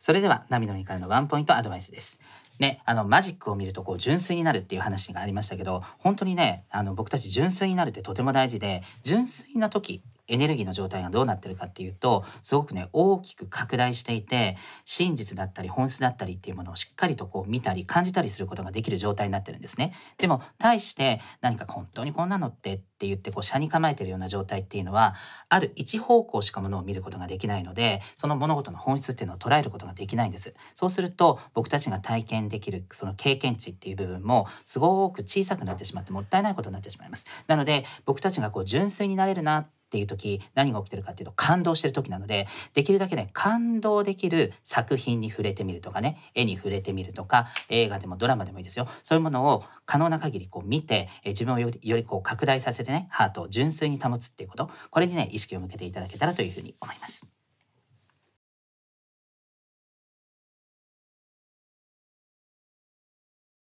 それでは、ナミナミからのワンポイントアドバイスです。ね、あのマジックを見るとこう純粋になるっていう話がありましたけど本当にねあの僕たち純粋になるってとても大事で純粋な時エネルギーの状態がどうなってるかっていうとすごくね大きく拡大していて真実だったり本質だったりっていうものをしっかりとこう見たり感じたりすることができる状態になってるんですね。でも対して何か本当にこんなのってって言ってこう車に構えてるような状態っていうのはある一方向しかものを見ることができないのでその物事の本質っていうのを捉えることができないんです。そうすると僕たちが体験できるその経験値っていう部分もすごく小さくなってしまってもったいないことになってしまいます。なので僕たちがこう純粋になれるなっていう時何が起きてるかっていうと感動してる時なのでできるだけね感動できる作品に触れてみるとかね絵に触れてみるとか映画でもドラマでもいいですよそういうものを可能な限りこう見て、え自分をよりよりこう拡大させてねハートを純粋に保つっていうことこれにね意識を向けていただけたらというふうに思います。